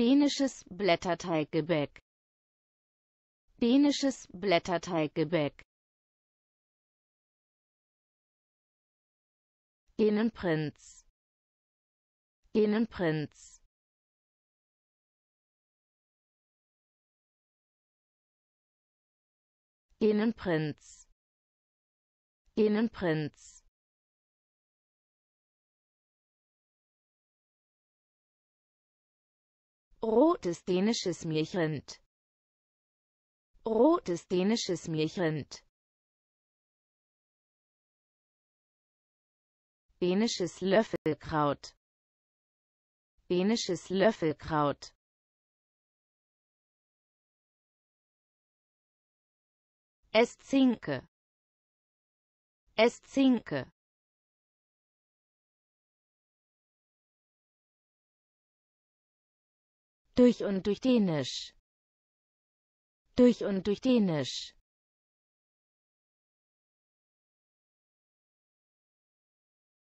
Dänisches Blätterteiggebäck Dänisches Blätterteiggebäck Dänenprinz Dänenprinz Dänenprinz Dänenprinz Rotes dänisches Märchend Rotes dänisches Märchend Dänisches Löffelkraut Dänisches Löffelkraut Es zinke. Durch und durch dänisch. Durch und durch dänisch.